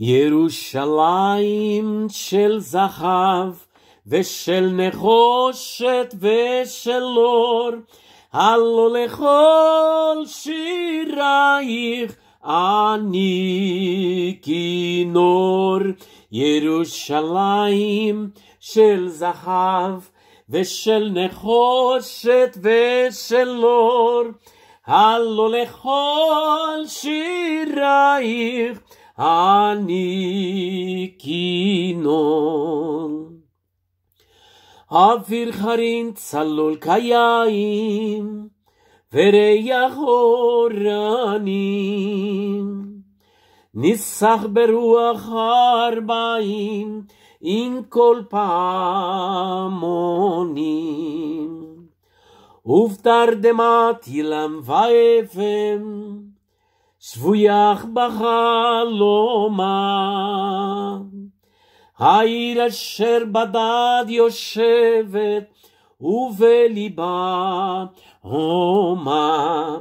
ירושלים של זהב ושל נחושת ושל אור, הלא לכל שירייך אני כינור. ירושלים של זהב ושל נחושת ושל אור, הלא לכל שירייך אני כינון. אוויר חרין צלול כיין, וריח אורנים. ניסח ברוח ארבעים, עם כל פעמונים. ובתרדמת ילם ואפם, שבויך בחלומה. העיר אשר בדד יושבת ובליבה הומה,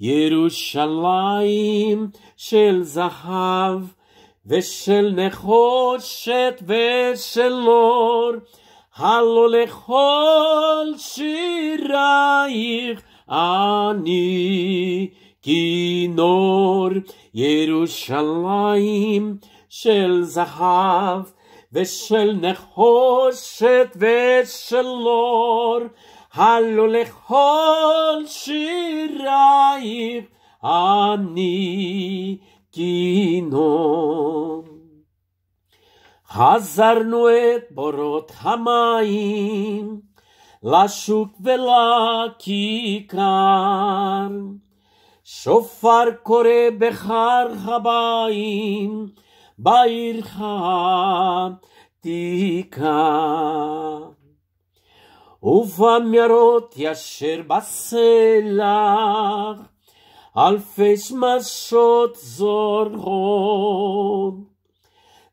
ירושלים של זהב ושל נחושת ושל אור, הלא לכל שירייך אני כינור ירושלים של זהב ושל נחושת ושל אור, הלו לכל שירייך אני כינור. חזרנו את בורות המים לשוק ולכיכר. שופר קורא בחרחביים, בעירך תיקה. ובמרות ישר בסלע, אלפי שמשות זורחות.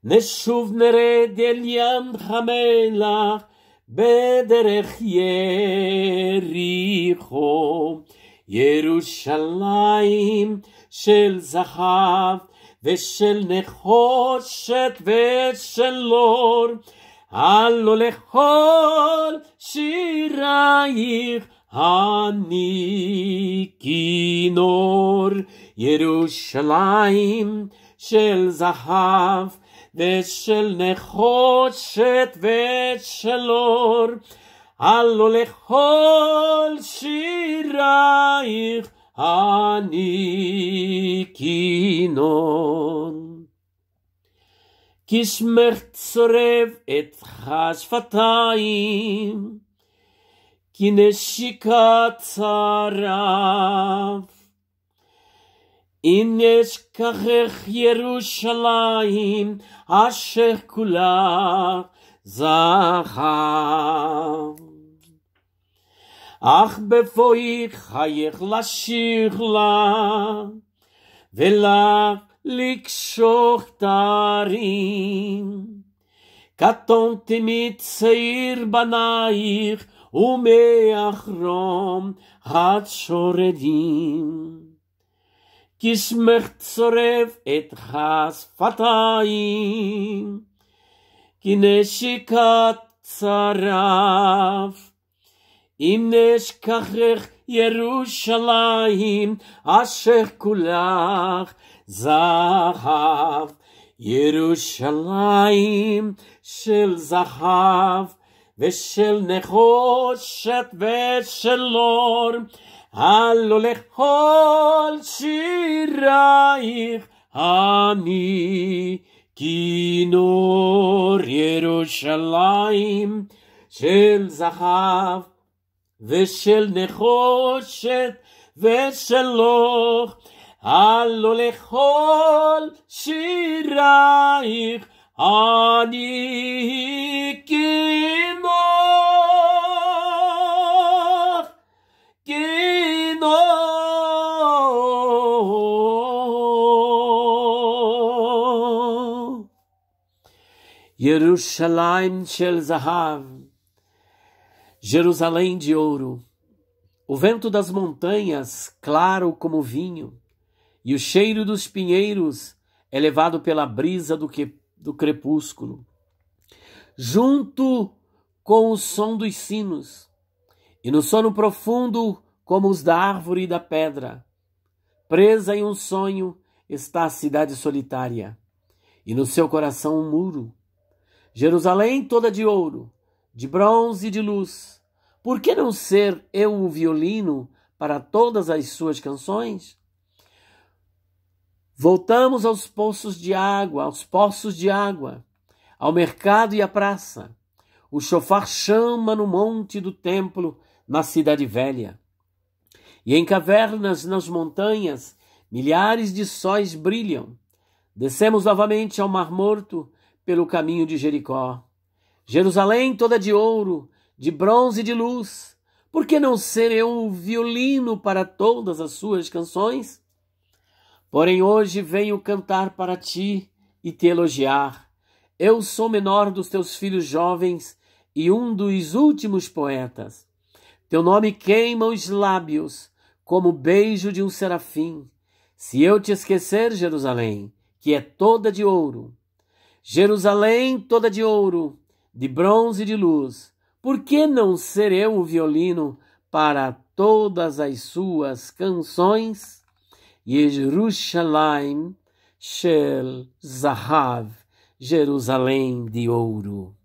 נשוב נרד אל ים המלח בדרך יריחו. ירושלים של זכב ושל נחושת ושל לור, הלו לכל שירייך אני כינור. ירושלים של זהב ושל נחושת ושל אור, הלו לכל שירייך אלייך אני כינון. כי שמך צורב את השפתיים, כי נשיקה צרב. אם אשכחך ירושלים, אשר כולה זכר. אך בפויך חייך לשיר לה, ולך לקשוך תרים. קטונתי מצעיר בנייך, ומאחרום התשורדים. כי שמך צורב את השפתיים, כי נשיקת צרף. אם נשכחך ירושלים אשר כולך זהב, ירושלים של זהב ושל נחושת ושל אור, הלא לכל שירייך אני כינור ירושלים של זהב ושל נחושת ושל לוח, הלו לכל שירייך אני כנוח, כנוח. ירושלים של זהב Jerusalém de ouro. O vento das montanhas, claro como vinho, e o cheiro dos pinheiros, elevado pela brisa do, que, do crepúsculo, junto com o som dos sinos, e no sono profundo, como os da árvore e da pedra. Presa em um sonho está a cidade solitária, e no seu coração um muro. Jerusalém toda de ouro, de bronze e de luz. Por que não ser eu o violino para todas as suas canções? Voltamos aos poços de água, aos poços de água, ao mercado e à praça. O chofar chama no monte do templo, na cidade velha. E em cavernas nas montanhas, milhares de sóis brilham. Descemos novamente ao Mar Morto pelo caminho de Jericó. Jerusalém toda de ouro, de bronze e de luz. Por que não ser eu um violino para todas as suas canções? Porém, hoje venho cantar para ti e te elogiar. Eu sou menor dos teus filhos jovens e um dos últimos poetas. Teu nome queima os lábios, como o beijo de um serafim. Se eu te esquecer, Jerusalém, que é toda de ouro, Jerusalém toda de ouro, de bronze e de luz, por que não ser eu o violino para todas as suas canções? Yerushalayim Shel Zahav, Jerusalém de ouro.